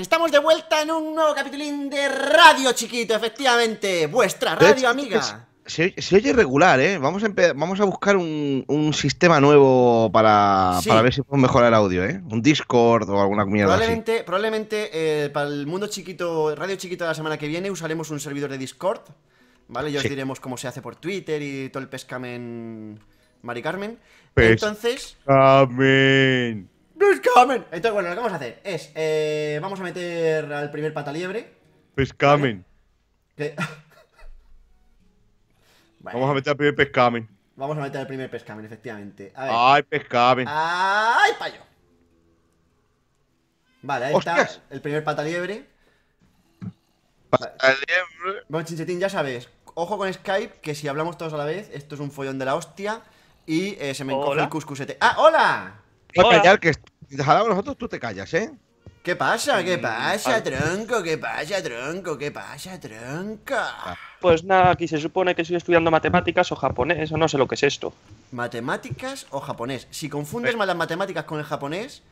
Estamos de vuelta en un nuevo capitulín de Radio Chiquito, efectivamente. Vuestra radio amiga. Se, oye regular, ¿eh? Vamos a, buscar un, sistema nuevo para, ver si podemos mejorar el audio, ¿eh? Un Discord o alguna mierda probablemente, así. Probablemente eh, para el mundo chiquito, Radio Chiquito de la semana que viene usaremos un servidor de Discord, ¿vale? Ya os diremos cómo se hace por Twitter y todo el pescamen Mari Carmen. Entonces... amén ¡PESCAMEN! Entonces, bueno, lo que vamos a hacer es. Eh, vamos a meter al primer pataliebre. Pescamen. Vamos a meter al primer pescamen. Vamos a meter al primer pescamen, efectivamente. A ver. ¡Ay, pescamen! ¡Ay, payo! Vale, ahí está el primer pataliebre. Pataliebre. Bueno, Chinchetín, ya sabes. Ojo con Skype, que si hablamos todos a la vez, esto es un follón de la hostia. Y eh, se me encoge el cuscusete. ¡Ah, hola! Voy a que si te nosotros, tú te callas, ¿eh? ¿Qué pasa? ¿Qué mm, pasa, tronco? ¿Qué pasa, tronco? ¿Qué pasa, tronco? Ah. Pues nada, aquí se supone que estoy estudiando matemáticas o japonés, o no sé lo que es esto. ¿Matemáticas o japonés? Si confundes eh. mal las matemáticas con el japonés,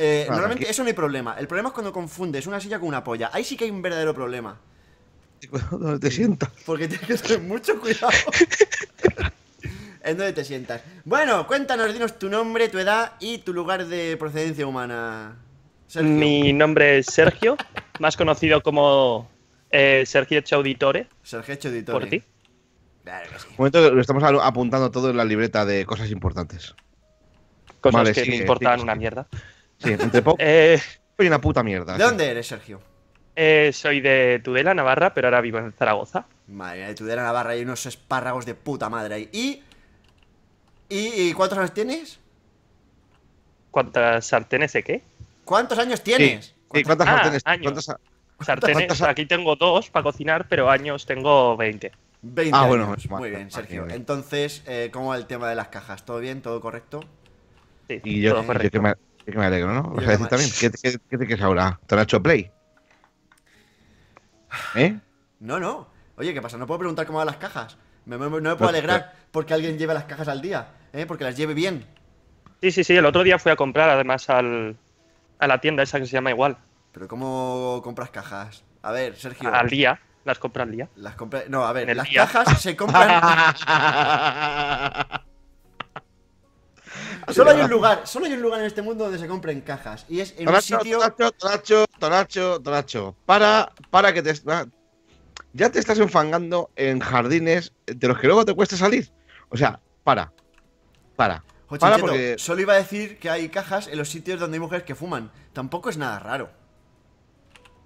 eh, ah, normalmente eso no hay problema. El problema es cuando confundes una silla con una polla. Ahí sí que hay un verdadero problema. ¿Dónde te sientas? Porque tienes que tener mucho cuidado. en dónde te sientas. Bueno, cuéntanos, dinos tu nombre, tu edad y tu lugar de procedencia humana. Mi nombre es Sergio, más conocido como eh, Sergio Auditore. Sergio Auditore. Por ti. momento, lo estamos apuntando todo en la libreta de cosas importantes. Cosas que me importan una mierda. Sí, entre poco. Eh, soy una puta mierda. ¿De dónde eres, Sergio? Eh, soy de Tudela, Navarra, pero ahora vivo en Zaragoza. Madre de Tudela, Navarra, hay unos espárragos de puta madre ahí. Y ¿Y cuántos años tienes? ¿Cuántas sartenes de qué? ¿Cuántos años tienes? ¿Cuántas ah, sí Años. sartenes? aquí tengo dos para cocinar, pero años tengo veinte 20 ah, bueno, es muy bien, Sergio. Entonces, eh, ¿cómo va el tema de las cajas? ¿Todo bien? ¿Todo correcto? Sí, y yo, todo correcto. que, me, me, alegro, ¿no? también, ¿qué, te quieres ahora? ¿Te han hecho play? ¿Eh? No, no. Oye, ¿qué pasa? No puedo preguntar cómo van las cajas. no me puedo alegrar porque alguien lleva las cajas al día. ¿eh? porque las lleve bien. Sí, sí, sí, el otro día fui a comprar además al, a la tienda esa que se llama igual. Pero ¿cómo compras cajas? A ver, Sergio. Al día. Las compras al día. Las compra... No, a ver, las cajas se compran. solo hay un lugar, solo hay un lugar en este mundo donde se compren cajas. Y es en un sitio. Tonacho, tonacho, tonacho, Para, para que te. Ya te estás enfangando en jardines de los que luego te cuesta salir. O sea, para. Para. Solo iba a decir que hay cajas en los sitios donde hay mujeres que fuman. Tampoco es nada raro.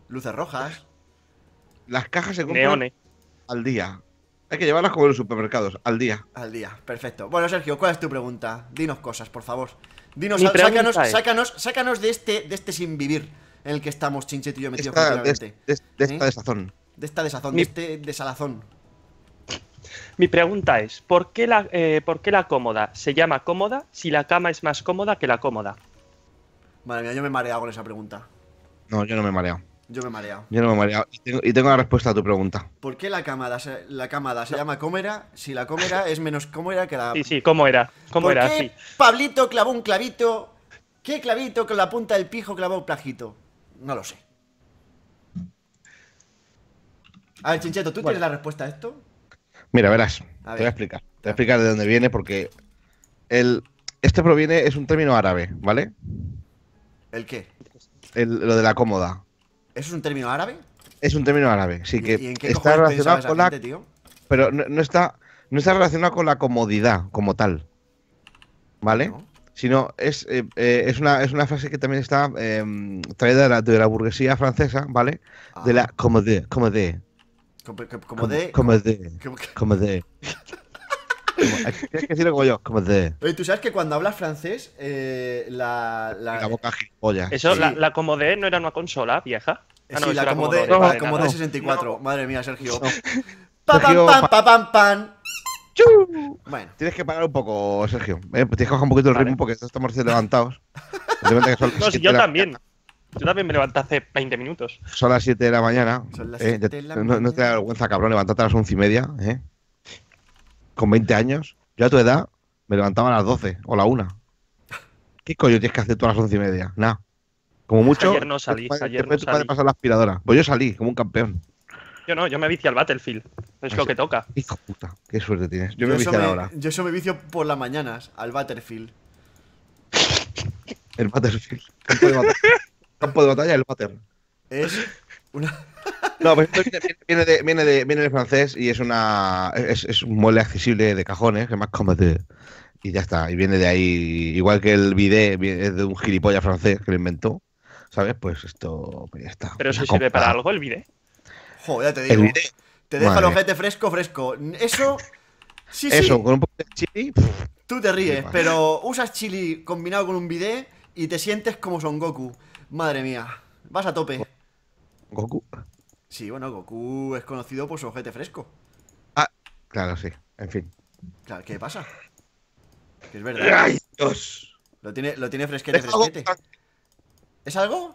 Luces rojas. Las cajas se compran al día. Hay que llevarlas como en los supermercados, al día. Al día, perfecto. Bueno, Sergio, ¿cuál es tu pregunta? Dinos cosas, por favor. Dinos, sácanos, sácanos, sácanos de este, de este sin vivir en el que estamos, chinchito, y yo metidos. De, de, esta desazón. De esta desazón, de este desalazón. Mi pregunta es, ¿por qué, la, eh, la cómoda se llama cómoda si la cama es más cómoda que la cómoda? Madre mía, yo me he mareado con esa pregunta. No, yo no me he mareado. Yo me he mareado. Yo no me he mareado. Y tengo, la respuesta a tu pregunta. ¿Por qué la cámara se, la se llama cómera si la cómera es menos cómoda que la... Sí, sí, cómo era. Cómo era, qué Pablito clavó un clavito? ¿Qué clavito con la punta del pijo clavó un plajito? No lo sé. A ver, Chincheto, ¿tú tienes la respuesta a esto? Mira, verás, te voy a explicar. Te voy a explicar de dónde viene porque el, este proviene, es un término árabe, ¿vale? ¿El qué? lo de la cómoda. ¿Eso es un término árabe? Es un término árabe, sí que ¿Y en qué está relacionado con la... tío? Pero no, está, no relacionado con la comodidad como tal, ¿vale? Sino es, eh, eh, es, una, es una frase que también está em, traída de la, burguesía francesa, ¿vale? De ah. la comodidad como, de. Como de. Como de. Tienes que decirlo como yo, como de. Oye, tú sabes que cuando hablas francés, eh, la, la. boca gilipollas. Eso, la, la como de no era una consola vieja. Ah, no, la como de, no, 64. Madre mía, Sergio. Pa, pam, pam, pam, pa, Bueno. Tienes que parar un poco, Sergio. Eh, tienes que bajar un poquito el ritmo porque estamos levantados. no, si yo también. Yo también me levanté hace 20 minutos. Son las 7 de la mañana. Son las 7 ¿eh? de la mañana. no, te da vergüenza, cabrón, levantarte a las 11 y media, ¿eh? Con 20 años. Yo a tu edad me levantaba a las 12 o la 1. ¿Qué coño tienes que hacer tú a las 11 y media? Nada. Como mucho. Ayer no salí. Te, ayer te, no salí. pasar la aspiradora. Pues yo salí como un campeón. Yo no, yo me vicio al Battlefield. Es lo que toca. Hijo puta, qué suerte tienes. Yo, me vicio ahora. Yo eso me vicio por las mañanas al El Battlefield. El Battlefield campo de batalla el pattern Es una. viene de, viene, de, francés y es una es, un mole accesible de cajones, que más cómodo. Y ya está, y viene de ahí, igual que el bidet es de un gilipollas francés que lo inventó, ¿sabes? Pues esto pues ya está. ¿Pero eso pues sirve para algo el bidet? Joder, te digo. Te deja el ojete fresco, fresco. Eso... Sí, Eso, con un poco de chili... Tú te ríes, pero usas chili combinado con un bidet y te sientes como Son Goku. Madre mía, vas a tope. ¿Goku? Sí, bueno, Goku es conocido por su objeto fresco. Ah, claro, sí, en fin. Claro, ¿qué pasa? Que es verdad. Lo tiene, lo fresquete, ¿Es algo?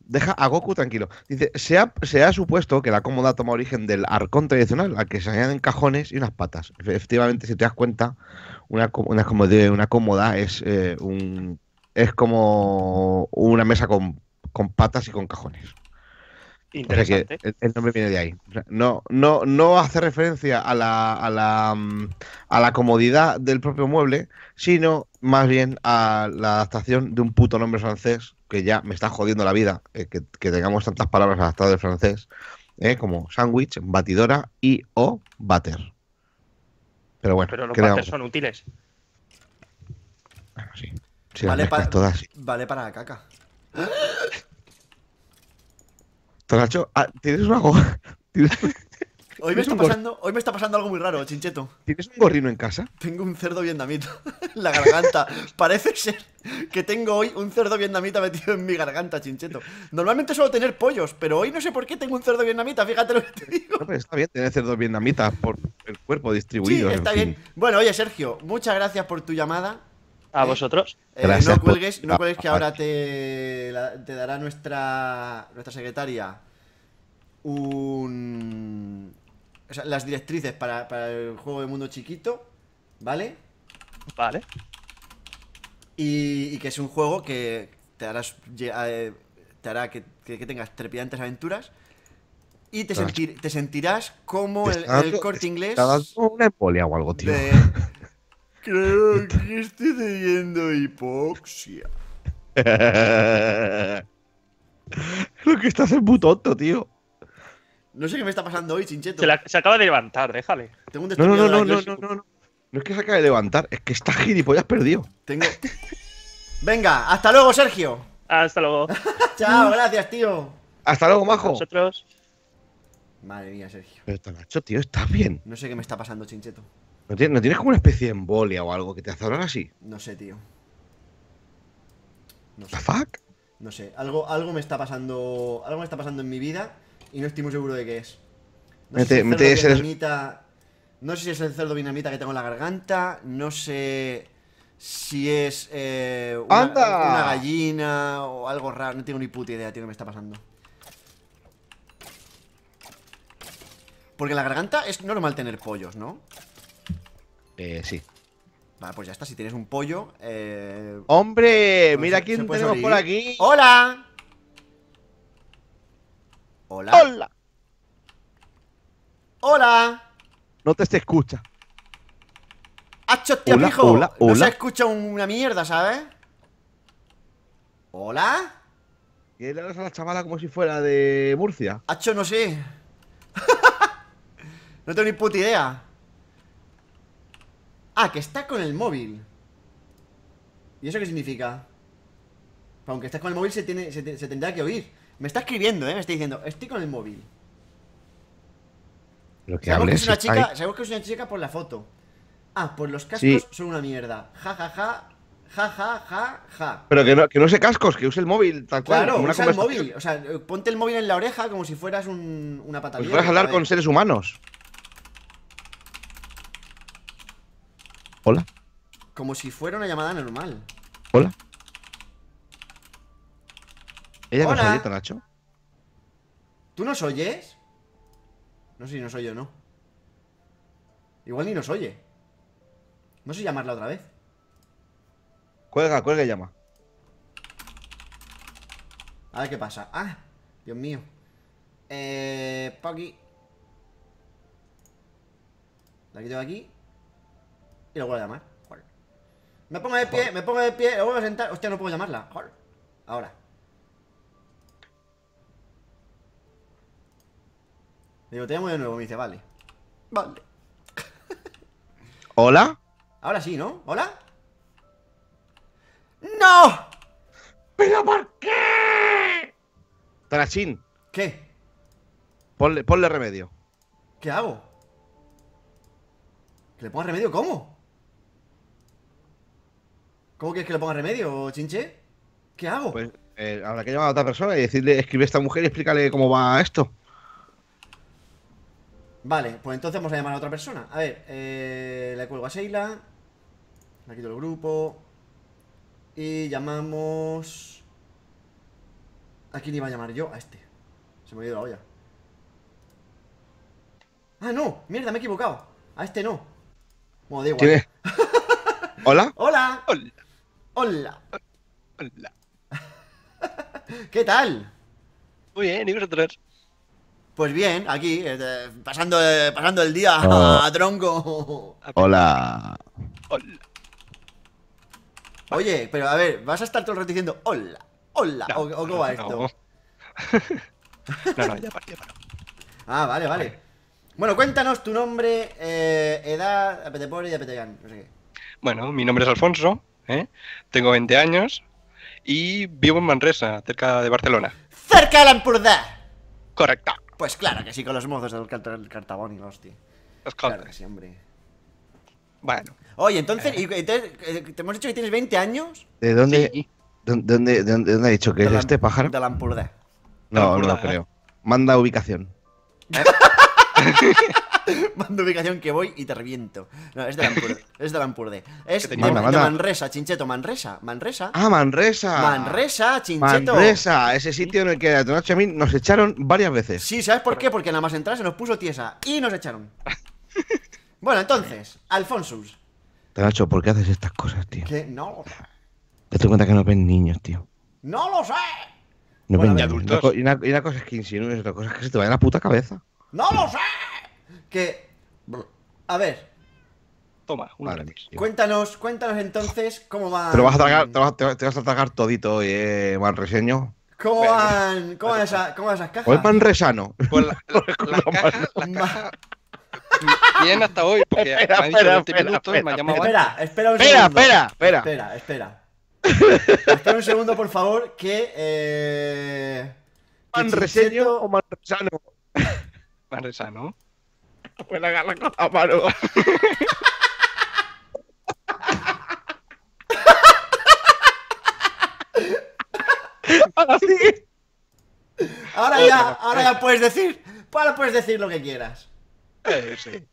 Deja a Goku tranquilo. Dice, se ha, supuesto que la cómoda toma origen del arcón tradicional, al que se añaden cajones y unas patas. Efectivamente, si te das cuenta, una, una cómoda es eh, un es como una mesa con, patas y con cajones. Interesante. el nombre viene de ahí. no, no, no hace referencia a la, a, la, mm, a la comodidad del propio mueble, sino más bien a la adaptación de un puto nombre francés que ya me está jodiendo la vida, eh, que, tengamos tantas palabras adaptadas del francés, eh, como sándwich, batidora y o batter Pero bueno. Pero los batters son útiles. Bueno, ah, sí vale para todas. Vale para la caca. Tonacho, ah, tienes una Hoy me, está pasando, algo muy raro, Chincheto. ¿Tienes un gorrino en casa? Tengo un cerdo vietnamita en la garganta. Parece ser que tengo hoy un cerdo vietnamita metido en mi garganta, Chincheto. Normalmente suelo tener pollos, pero hoy no sé por qué tengo un cerdo vietnamita, fíjate lo que te digo. está bien tener cerdo vietnamitas por el cuerpo distribuido. Sí, está bien. Bueno, oye, Sergio, muchas gracias por tu llamada. A eh, vosotros. Eh, no cuelgues, que ah, ahora ah. te, dará nuestra, nuestra secretaria un... las directrices para, el juego de mundo chiquito, ¿vale? Vale. Y, que es un juego que te, eh, te hará que, tengas trepidantes aventuras y te, sentirás como el, corte inglés. Te una embolia o algo, tío. Creo que estoy teniendo hipoxia. Lo que estás es muy tío. No sé qué me está pasando hoy, chincheto. Se, acaba de levantar, déjale. Tengo un No, no, no, no, no, no, no, es que se acabe de levantar, es que está gilipollas perdido. Tengo. Venga, hasta luego, Sergio. Hasta luego. Chao, gracias, tío. Hasta luego, majo. Nosotros. Madre mía, Sergio. Pero Nacho, tío, está bien. No sé qué me está pasando, chincheto. ¿No, tienes, como una especie de embolia o algo que te hace hablar así? No sé, tío. No sé. fuck? No sé. Algo, algo me está pasando. Algo me está pasando en mi vida y no estoy muy seguro de qué es. No sé si es el cerdo dinamita. No sé si es el cerdo que tengo en la garganta. No sé si es eh, una, gallina o algo raro. No tengo ni puta idea, tío, qué me está pasando. Porque la garganta es normal tener pollos, ¿no? Eh, sí. Vale, pues ya está. Si tienes un pollo. Eh... ¡Hombre! Pues mira quién tenemos por aquí. ¡Hola! ¡Hola! ¡Hola! ¡Hola! No te se escucha. ¡Hacho, tío, hola, pijo! No se escucha una mierda, ¿sabes? ¿Hola? Y le das a la chavala como si fuera de Murcia. ¡Hacho, no sé! no tengo ni puta idea. Ah, que está con el móvil ¿Y eso qué significa? Aunque estés con el móvil se, tiene, se, tendrá que oír Me está escribiendo, ¿eh? Me está diciendo Estoy con el móvil Lo que Sabemos que es una chica, que es una chica por la foto Ah, pues los cascos son una mierda Ja, ja, ja Ja, ja, ja, Pero que no, que use cascos, que use el móvil, tal cual. Claro, usa el móvil. O sea, ponte el móvil en la oreja como si fueras un, una patada. Pues hablar con ¿eh? seres humanos. Hola. Como si fuera una llamada normal. Hola. ¿Ella Hola. oye, ¿Tú nos oyes? No sé si nos oye o no. Igual ni nos oye. No sé llamarla otra vez. Cuelga, cuelga y llama. A ver qué pasa. ¡Ah! Dios mío. Eh. Pa' aquí. La quito de aquí y lo vuelvo a llamar. Me pongo de pie, me pongo de pie, lo vuelvo a sentar. Hostia, no puedo llamarla. Ahora. Le digo, te llamo de nuevo. Me dice, vale. Vale. ¿Hola? Ahora sí, ¿no? ¿Hola? ¡No! ¿Pero por qué? Tarachín ¿Qué? Ponle, ponle remedio. ¿Qué hago? ¿Que le pongo remedio? ¿Cómo? ¿Cómo quieres que le ponga remedio, chinche? ¿Qué hago? Pues eh, habrá que llamar a otra persona y decirle, escribe a esta mujer y explícale cómo va esto. Vale, pues entonces vamos a llamar a otra persona. A ver, eh, le cuelgo a Sheila. Le quito el grupo. Y llamamos... ¿A quién iba a llamar yo? A este. Se me ha ido la olla. ¡Ah, no! ¡Mierda, me he equivocado! A este no. Bueno, da igual. ¡Hola! ¡Hola! Hola. Hola. ¿Qué tal? Muy bien, ¿y vosotros? Pues bien, aquí, eh, pasando, el día ah. a tronco. Hola. Hola. Oye, pero a ver, vas a estar todo el rato diciendo hola, hola, o, cómo va esto. No. no, ya Ah, vale, vale. Bueno, cuéntanos tu nombre, eh, edad, apetepor y apetegan, no sé Bueno, mi nombre es Alfonso, ¿eh? Tengo 20 años y vivo en Manresa, cerca de Barcelona. ¡Cerca de la Correcto. Pues claro que sí, con los mozos del, Cartabón y Los claro que sí, hombre. Bueno. Oye, entonces, eh, ¿te hemos dicho que tienes 20 años? ¿De dónde, sí. dónde, ha dicho que es este pájaro? De la Empordà. No, no lo creo. ¿eh? Manda ubicación. Mando ubicación que voy y te reviento. No, es de Lampurde. es de Lampurde. Es de Manresa, Chincheto, Manresa, Manresa. Ah, Manresa. Manresa, Chincheto. Manresa, ese sitio en el que a a mí nos echaron varias veces. Sí, ¿sabes por qué? Porque nada más entrar se nos puso tiesa y nos echaron. bueno, entonces, Alfonsus. Tenacho, ¿por qué haces estas cosas, tío? Que no lo sé. Te doy cuenta que no ven niños, tío. ¡No lo sé! No ven niños. Adultos. Y, una, y una cosa es que insinúes, otra cosa es que se te vaya la puta cabeza. ¡No lo sé! que... A ver. Toma, una vale, Cuéntanos, cuéntanos entonces cómo va... Te lo vas a tragar, te vas, te vas a tragar todito, hoy, eh, reseño ¿Cómo van, cómo, van esa, ¿Cómo van esas cajas? O pues pan resano? Pues la, la, la caja, bien hasta hoy, porque espera, me han dicho espera, 20 espera, minutos y me ha llamado Espera, espera un segundo. Espera, espera, espera. Espera, espera. un segundo, por favor, que... Eh... ¿Manreseño o manresano? Manresano. Pues la agarra con la ahora sí. Ahora ya, ahora ya puedes decir, ahora puedes decir lo que quieras. Eh, sí.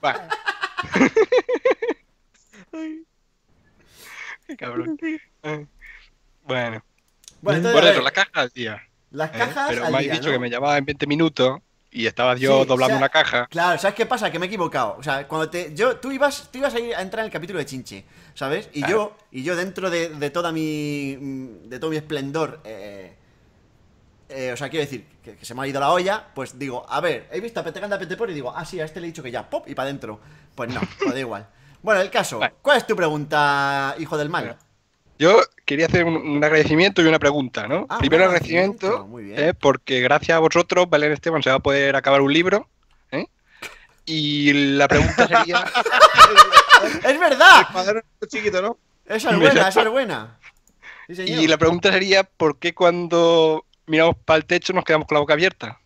Vale. Ay. Qué cabrón. Eh. Bueno. bueno entonces, Por eso, las eh, cajas tía. Las cajas eh, Pero me habéis dicho que me llamaba en 20 minutos y estaba yo doblando una caja. Claro, ¿sabes qué pasa? Que me he equivocado. O sea, cuando te. Yo, tú ibas, tú ibas a, ir a entrar en el capítulo de Chinche, ¿sabes? Y yo, y yo dentro de, toda mi. de todo mi esplendor. Eh, eh o sea, quiero decir, que, se me ha ido la olla, pues digo, a ver, he visto a Petecanda Petepor y digo, ah, sí, a este le he dicho que ya, pop, y para adentro. Pues no, no pues da igual. Bueno, el caso, ¿cuál es tu pregunta, hijo del mal? Yo quería hacer un, agradecimiento y una pregunta, ¿no? Ah, Primero agradecimiento, ¿eh? porque gracias a vosotros, Valer Esteban se va a poder acabar un libro. ¿eh? Y la pregunta sería... ¡Es verdad! Chiquito, ¿no? Esa es buena, esa es buena. y la pregunta sería, ¿por qué cuando miramos para el techo nos quedamos con la boca abierta?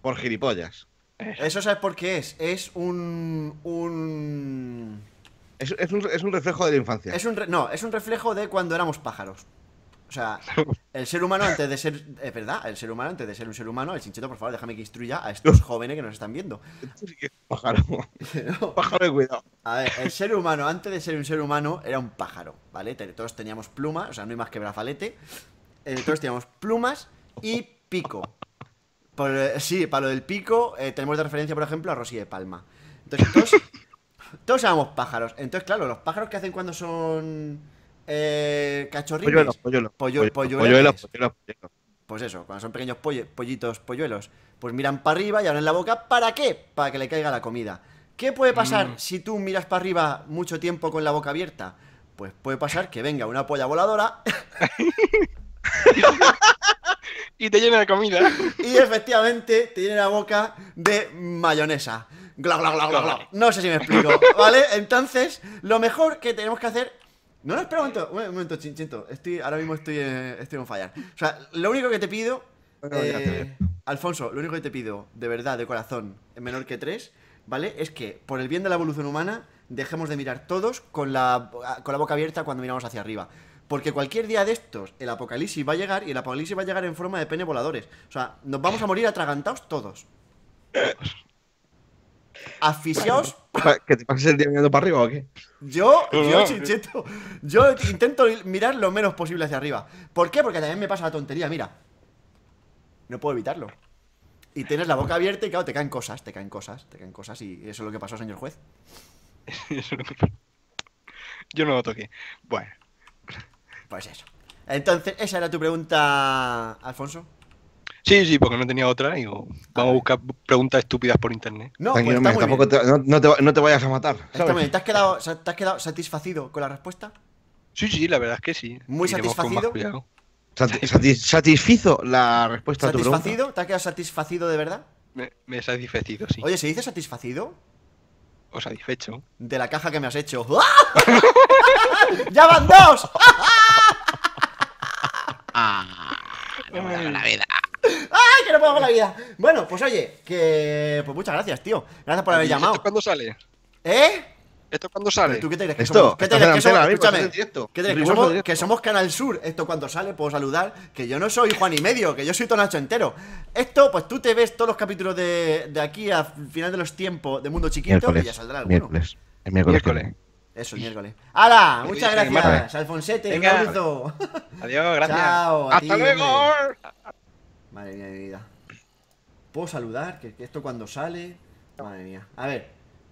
Por gilipollas. Eso sabes por qué es. Es un... un es, un, reflejo de la infancia. Es un no, es un reflejo de cuando éramos pájaros. O sea, el ser humano antes de ser. Es verdad, el ser humano antes de ser un ser humano, el chincheto, por favor, déjame que instruya a estos jóvenes que nos están viendo. pájaro. Pájaro de cuidado. A ver, el ser humano antes de ser un ser humano era un pájaro, ¿vale? Todos teníamos plumas, o sea, no hay más que brazalete. Eh, todos teníamos plumas y pico. Eh, sí, para lo del pico, eh, tenemos de referencia, por ejemplo, a Rosy de Palma. Entonces, todos todos llamamos pájaros. Entonces, claro, los pájaros que hacen cuando son eh, Polluelos, Pues eso, cuando son pequeños pollitos, polluelos. Pues miran para arriba y abren la boca. ¿Para qué? Para que le caiga la comida. ¿Qué puede pasar mm. si tú miras para arriba mucho tiempo con la boca abierta? Pues puede pasar que venga una polla voladora. y te llena de comida. Y efectivamente te llena la boca de mayonesa. Gla, No sé si me explico, ¿vale? Entonces, lo mejor que tenemos que hacer no, no, espera un momento, un momento, chinchito Estoy, ahora mismo estoy, estoy en fallar. O sea, lo único que te pido. Eh, Alfonso, lo único que te pido, de verdad, de corazón, en menor que tres, ¿vale? Es que, por el bien de la evolución humana, dejemos de mirar todos con la, ah, con la boca abierta cuando miramos hacia arriba. Porque cualquier día de estos, el apocalipsis va a llegar y el apocalipsis va a llegar en forma de pene voladores. O sea, nos vamos a morir atragantados todos. Asfixiaos. ¿Que te pases el día mirando para arriba o qué? Yo, pues yo, chincheto, yo intento mirar lo menos posible hacia arriba. ¿Por qué? Porque también me pasa la tontería, mira. No puedo evitarlo. Y tienes la boca abierta y claro, te caen cosas, te caen cosas, te caen cosas y eso es lo que pasó, señor juez. yo no lo toqué. Bueno. Pues eso. Entonces, esa era tu pregunta, Alfonso. Sí, sí, porque no tenía otra. digo, vamos a buscar preguntas estúpidas por internet. No, pues no, te, vayas a matar. Exactamente, ¿Te has, quedado, satisfacido con la respuesta? Sí, sí, la verdad es que sí. Muy satisfacido. ¿Satisfizo la respuesta a tu pregunta? ¿Satisfacido? ¿Te has quedado satisfacido de verdad? Me, he satisfecho, sí. Oye, ¿se dice satisfacido? O satisfecho. De la caja que me has hecho. ¡Ah! ¡Ya van dos! Ah, la vida. ¡Ay, que no puedo con la vida! Bueno, pues oye, que. Pues muchas gracias, tío. Gracias por haber llamado. ¿Esto cuándo sale? ¿Eh? ¿Esto cuándo sale? ¿Tú qué te crees que somos? ¿Qué te crees que somos? Escúchame. ¿Qué te que somos? Que somos Canal Sur. Esto cuándo sale, puedo saludar. Que yo no soy Juan y medio, que yo soy Tonacho entero. Esto, pues tú te ves todos los capítulos de, de aquí a final de los tiempos de Mundo Chiquito y ya saldrá alguno. Miércoles. El miércoles. Eso, es miércoles. ¡Hala! Muchas gracias, Alfonsete. Un abrazo. Adiós, gracias. Hasta luego. Madre mía de mi vida. ¿Puedo saludar? Que, esto cuando sale. Madre mía. A ver,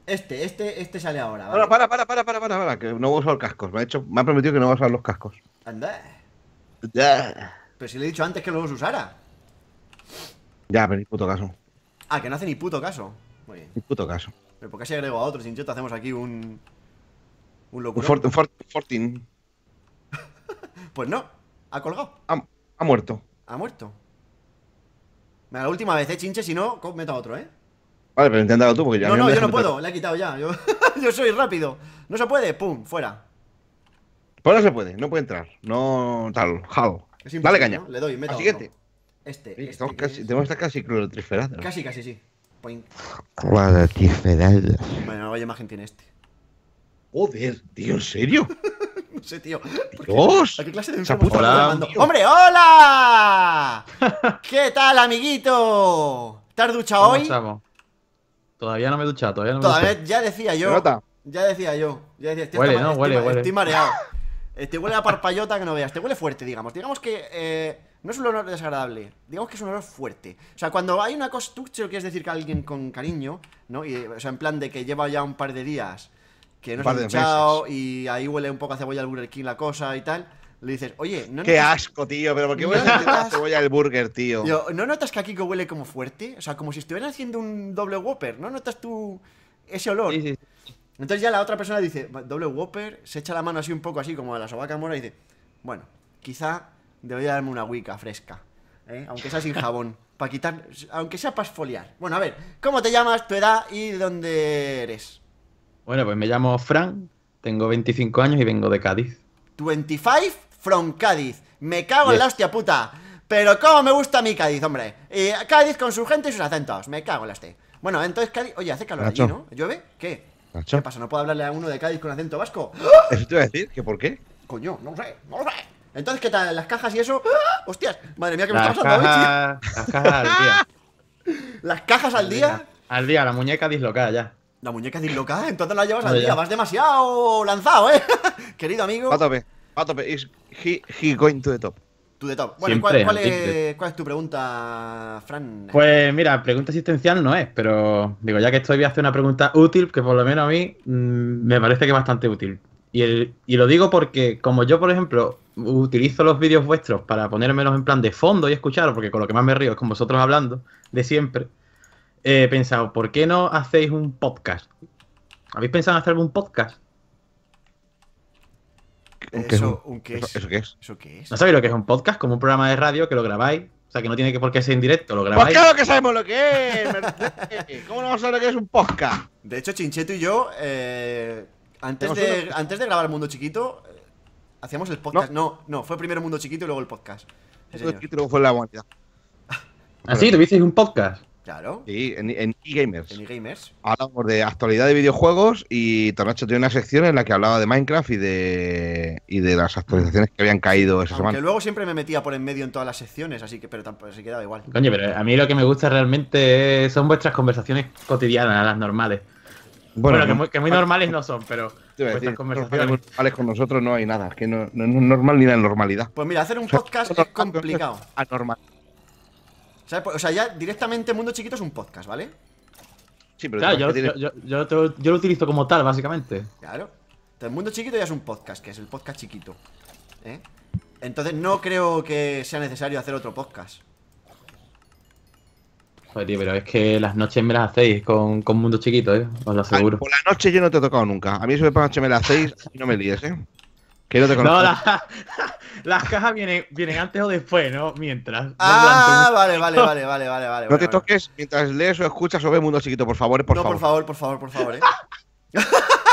este, este, este sale ahora. Vale. Para, para, para, para, para, para, que no voy a usar los cascos. Me ha, hecho, me ha prometido que no voy a usar los cascos. Anda. Ya. Pero si le he dicho antes que no los usara. Ya, pero ni puto caso. Ah, que no hace ni puto caso. Muy bien. Ni puto caso. Pero ¿por qué si agrego a otro sin cheto hacemos aquí un. Un locuro? Un fort, pues no, ha colgado. Ha, ha muerto. Ha muerto da la última vez, eh, chinche, si no, meto otro, eh. Vale, pero inténtalo tú, porque yo. No, no, no yo no puedo, le he quitado ya. Yo, yo, soy rápido. No se puede, pum, fuera. Pues no se puede, no puede entrar. No, tal, jalo. vale caña. Le doy, meto. siguiente. Este. Sí, este casi, es... estar casi clorotriferados. Casi, casi, sí. Point. Clorotriferados. Bueno, vaya imagen tiene este. Joder, tío, ¿en serio? ¡Hombre, hola! ¿Qué tal, amiguito? ¿Te has duchado hoy? Todavía no me he duchado, todavía no me Todavía duchado. ya decía yo. Ya decía yo. Ya decía, estoy, huele, no, huele, huele. estoy mareado. Te este, huele a parpayota que no veas. Te huele fuerte, digamos. Digamos que eh, no es un olor desagradable. Digamos que es un olor fuerte. O sea, cuando hay una cosa, tú es decir que alguien con cariño, ¿no? Y, o sea, en plan de que lleva ya un par de días que no ha escuchado y ahí huele un poco a cebolla al Burger King la cosa y tal. Le dices, oye, no. Qué asco, tío, pero ¿por qué huele a cebolla al burger, tío? ¿No notas que aquí huele como fuerte? O sea, como si estuvieran haciendo un doble Whopper. ¿No notas tú ese olor? Entonces ya la otra persona dice, doble Whopper, se echa la mano así un poco así, como a la sobaca mora, y dice, bueno, quizá debería darme una Wicca fresca, ¿eh? aunque sea sin jabón, para quitar, aunque sea para esfoliar. Bueno, a ver, ¿cómo te llamas, tu edad y dónde eres? Bueno, pues me llamo Fran, tengo 25 años y vengo de Cádiz. 25 from Cádiz. Me cago en la hostia puta. Pero cómo me gusta a mí Cádiz, hombre. Cádiz con su gente y sus acentos. Me cago en la hostia. Bueno, entonces Cádiz... Oye, hace calor aquí, allí, ¿no? ¿Llueve? ¿Qué? ¿Qué pasa? ¿No puedo hablarle a uno de Cádiz con acento vasco? Eso te iba a decir, ¿que por qué? Coño, no sé, no sé. Entonces, ¿qué tal? ¿Las cajas y eso? ¡Hostias! Madre mía, que me está pasando bicho. Las cajas al día. ¿Las cajas al día? Al día, la muñeca dislocada ya. La muñeca dislocada, entonces la llevas al día. Vas demasiado lanzado, ¿eh? Querido amigo. A tope, a tope. Is he, going to the top. To the top. ¿cuál, es, tu pregunta, Fran? Pues mira, pregunta existencial no es, pero digo, ya que estoy, voy a una pregunta útil que por lo menos a mí mm, me parece que es bastante útil. Y, el, y lo digo porque, como yo, por ejemplo, utilizo los vídeos vuestros para ponérmelos en plan de fondo y escucharos, porque con lo que más me río es con vosotros hablando de siempre he pensado, ¿por qué no hacéis un podcast? ¿Habéis pensado en hacer algún podcast? ¿Eso, un, qué es? Eso, qué es? ¿No sabéis lo que es un podcast? Como un programa de radio que lo grabáis. O sea, que no tiene que por qué ser en directo, lo grabáis. Pues claro que sabemos lo que es. ¿Cómo no vamos a saber lo que es un podcast? De hecho, Chincheto y yo, eh, antes, de, antes de grabar Mundo Chiquito, eh, hacíamos el podcast. No. no, fue primero Mundo Chiquito y luego el podcast. mundo fue la humanidad. ¿Ah, sí? ¿Tuvisteis un podcast? Claro. Sí, en, eGamers. En eGamers. Hablamos de actualidad de videojuegos y Tonacho tiene una sección en la que hablaba de Minecraft y de, y de las actualizaciones que habían caído esa Aunque Que luego siempre me metía por en medio en todas las secciones, así que pero tampoco se quedaba igual. Coño, pero a mí lo que me gusta realmente son vuestras conversaciones cotidianas, las normales. Bueno, que, muy, normales no son, pero vuestras conversaciones normales con nosotros no hay nada, que no, es normal ni la normalidad. Pues mira, hacer un podcast es complicado. Anormal. Pues, o sea, ya directamente Mundo Chiquito es un podcast, ¿vale? Sí, pero yo, lo utilizo como tal, básicamente. Claro. Entonces, Mundo Chiquito ya es un podcast, que es el podcast chiquito. ¿eh? Entonces, no creo que sea necesario hacer otro podcast. Joder, tío, pero es que las noches me las hacéis con, Mundo Chiquito, ¿eh? Os lo aseguro. por la noche yo no te he tocado nunca. A mí eso me me las hacéis y no me líes, ¿eh? Que no te conozco. Las cajas vienen, vienen antes o después, ¿no? Mientras. Ah, vale, vale, vale, vale, vale, vale. No te toques mientras lees o escuchas o ves Mundo Chiquito, por favor, por no, favor. No, por favor, por favor, por favor, ¿eh?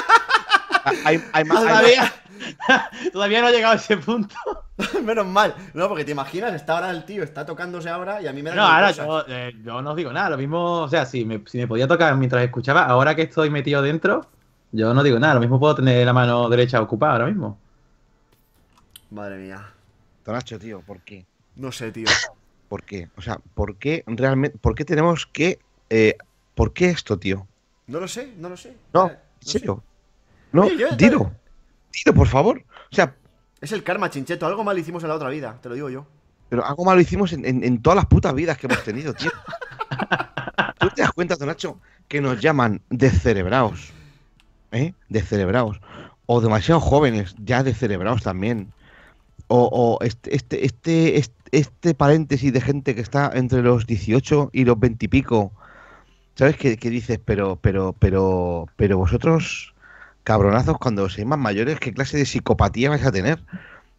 Ah, hay, todavía, todavía no ha llegado a ese punto. Menos mal. No, porque te imaginas, está ahora el tío, está tocándose ahora y a mí me da. No, ahora eh, yo, no digo nada. Lo mismo, o sea, si me podía tocar mientras escuchaba, ahora que estoy metido dentro, yo no digo nada. Lo mismo puedo tener la mano derecha ocupada ahora mismo. Madre mía. Tonacho, tío, ¿por qué? No sé, tío. ¿Por qué? O sea, ¿por qué realmente, por qué tenemos que, eh, ¿por qué esto, tío? No lo sé, no lo sé. No, eh, en serio. No, eh, por favor. O sea. Es el karma, chincheto. Algo mal hicimos en la otra vida, te lo digo yo. Pero algo mal hicimos en, en, todas las putas vidas que hemos tenido, tío. ¿Tú te das cuenta, Tonacho, que nos llaman descerebrados? ¿Eh? Descerebrados. O demasiado jóvenes, ya descerebrados también o, este, este, este, este, paréntesis de gente que está entre los 18 y los 20 y pico, ¿sabes? qué dices, pero, pero, pero, pero vosotros, cabronazos, cuando seáis más mayores, ¿qué clase de psicopatía vais a tener?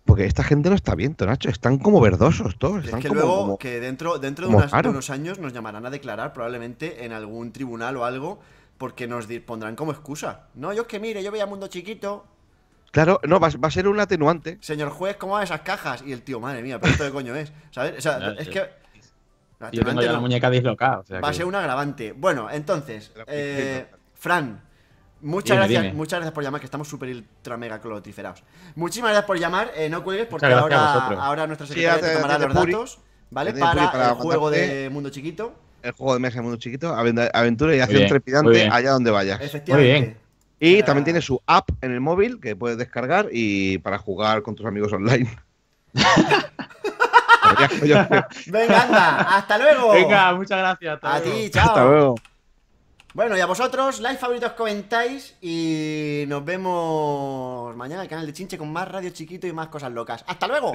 Porque esta gente no está bien, Nacho Están como verdosos todos. es que luego, que dentro, dentro de, unos años nos llamarán a declarar probablemente en algún tribunal o algo, porque nos pondrán como excusa. No, yo es que mire, yo veía Mundo Chiquito Claro, no, va, a ser un atenuante. Señor juez, ¿cómo van esas cajas? Y el tío, madre mía, pero esto de coño es. ¿Sabes? O sea, es que. Yo tengo ya la muñeca dislocada. va a ser un agravante. Bueno, entonces, eh, Fran, muchas gracias, muchas gracias por llamar, que estamos súper ultra mega clotriferados. Muchísimas gracias por llamar, eh, no cuelgues, porque ahora, ahora nuestra secretaria sí, te tomará los datos, ¿vale? Para, el juego de Mundo Chiquito. El juego de de Mundo Chiquito, aventura y acción trepidante allá donde vayas. Efectivamente. Muy bien. Y también tiene su app en el móvil que puedes descargar y para jugar con tus amigos online. Venga, anda, hasta luego. Venga, muchas gracias. a ti, chao. Bueno, y a vosotros, like, favoritos, comentáis y nos vemos mañana en el canal de Chinche con más radio chiquito y más cosas locas. ¡Hasta luego!